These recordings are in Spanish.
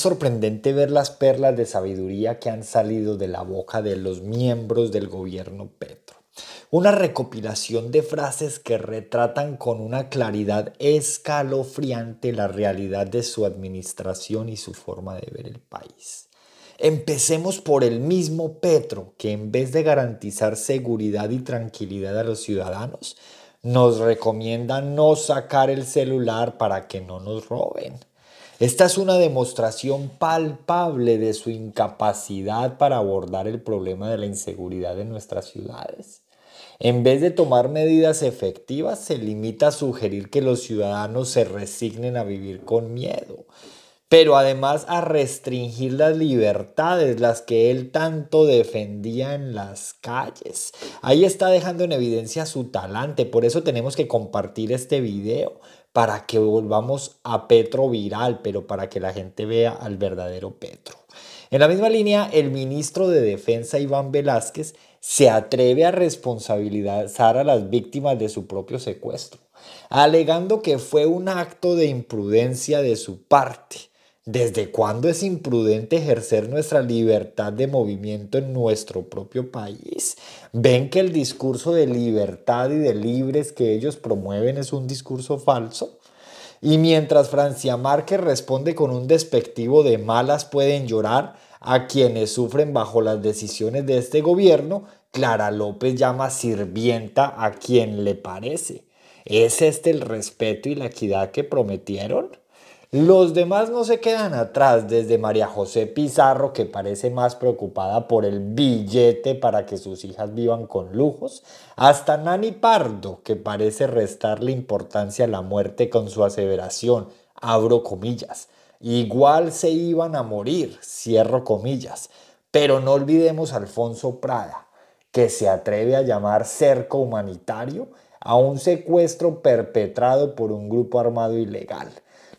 sorprendente ver las perlas de sabiduría que han salido de la boca de los miembros del gobierno Petro. Una recopilación de frases que retratan con una claridad escalofriante la realidad de su administración y su forma de ver el país. Empecemos por el mismo Petro, que en vez de garantizar seguridad y tranquilidad a los ciudadanos, nos recomienda no sacar el celular para que no nos roben. Esta es una demostración palpable de su incapacidad para abordar el problema de la inseguridad en nuestras ciudades. En vez de tomar medidas efectivas, se limita a sugerir que los ciudadanos se resignen a vivir con miedo, pero además a restringir las libertades, las que él tanto defendía en las calles. Ahí está dejando en evidencia su talante, por eso tenemos que compartir este video, para que volvamos a Petro viral, pero para que la gente vea al verdadero Petro. En la misma línea, el ministro de Defensa Iván Velázquez se atreve a responsabilizar a las víctimas de su propio secuestro, alegando que fue un acto de imprudencia de su parte ¿Desde cuándo es imprudente ejercer nuestra libertad de movimiento en nuestro propio país? ¿Ven que el discurso de libertad y de libres que ellos promueven es un discurso falso? Y mientras Francia Márquez responde con un despectivo de malas pueden llorar a quienes sufren bajo las decisiones de este gobierno, Clara López llama sirvienta a quien le parece. ¿Es este el respeto y la equidad que prometieron? Los demás no se quedan atrás, desde María José Pizarro, que parece más preocupada por el billete para que sus hijas vivan con lujos, hasta Nani Pardo, que parece restarle importancia a la muerte con su aseveración, abro comillas, igual se iban a morir, cierro comillas. Pero no olvidemos a Alfonso Prada, que se atreve a llamar cerco humanitario a un secuestro perpetrado por un grupo armado ilegal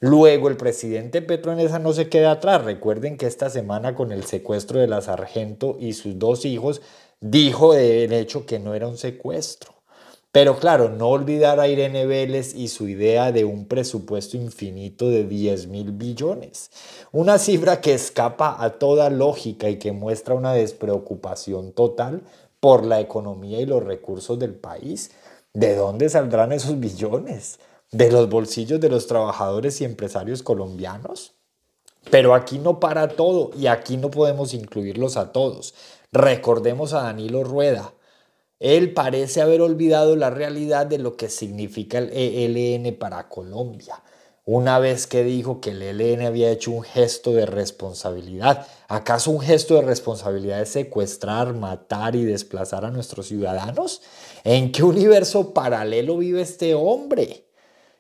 Luego el presidente Petro esa no se queda atrás. Recuerden que esta semana con el secuestro de la sargento y sus dos hijos dijo de hecho que no era un secuestro. Pero claro, no olvidar a Irene Vélez y su idea de un presupuesto infinito de 10 mil billones. Una cifra que escapa a toda lógica y que muestra una despreocupación total por la economía y los recursos del país. ¿De dónde saldrán esos billones? de los bolsillos de los trabajadores y empresarios colombianos. Pero aquí no para todo y aquí no podemos incluirlos a todos. Recordemos a Danilo Rueda. Él parece haber olvidado la realidad de lo que significa el ELN para Colombia. Una vez que dijo que el ELN había hecho un gesto de responsabilidad, ¿acaso un gesto de responsabilidad es secuestrar, matar y desplazar a nuestros ciudadanos? ¿En qué universo paralelo vive este hombre?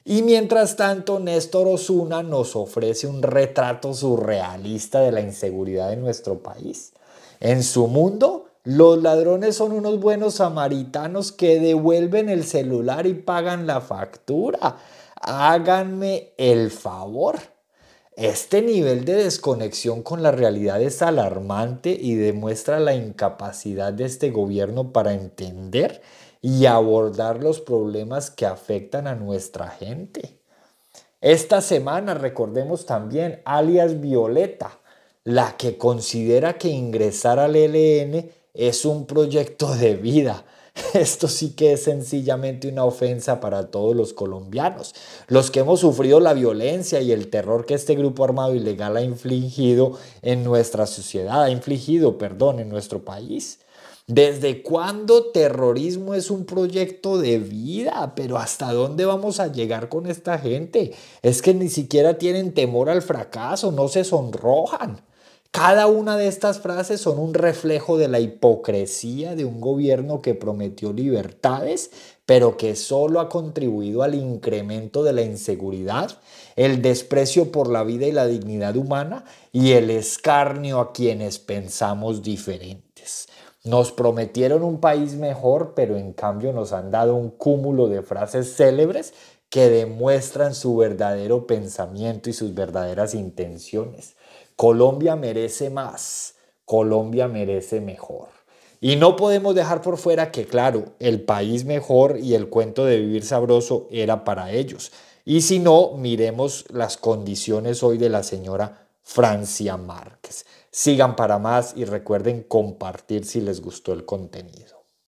Y mientras tanto, Néstor Osuna nos ofrece un retrato surrealista de la inseguridad de nuestro país. En su mundo, los ladrones son unos buenos samaritanos que devuelven el celular y pagan la factura. Háganme el favor. Este nivel de desconexión con la realidad es alarmante y demuestra la incapacidad de este gobierno para entender y abordar los problemas que afectan a nuestra gente. Esta semana recordemos también alias Violeta, la que considera que ingresar al ELN es un proyecto de vida. Esto sí que es sencillamente una ofensa para todos los colombianos, los que hemos sufrido la violencia y el terror que este grupo armado ilegal ha infligido en nuestra sociedad, ha infligido, perdón, en nuestro país. ¿Desde cuándo terrorismo es un proyecto de vida? Pero ¿hasta dónde vamos a llegar con esta gente? Es que ni siquiera tienen temor al fracaso, no se sonrojan. Cada una de estas frases son un reflejo de la hipocresía de un gobierno que prometió libertades, pero que solo ha contribuido al incremento de la inseguridad, el desprecio por la vida y la dignidad humana y el escarnio a quienes pensamos diferentes. Nos prometieron un país mejor, pero en cambio nos han dado un cúmulo de frases célebres que demuestran su verdadero pensamiento y sus verdaderas intenciones. Colombia merece más, Colombia merece mejor. Y no podemos dejar por fuera que, claro, el país mejor y el cuento de vivir sabroso era para ellos. Y si no, miremos las condiciones hoy de la señora Francia Márquez. Sigan para más y recuerden compartir si les gustó el contenido.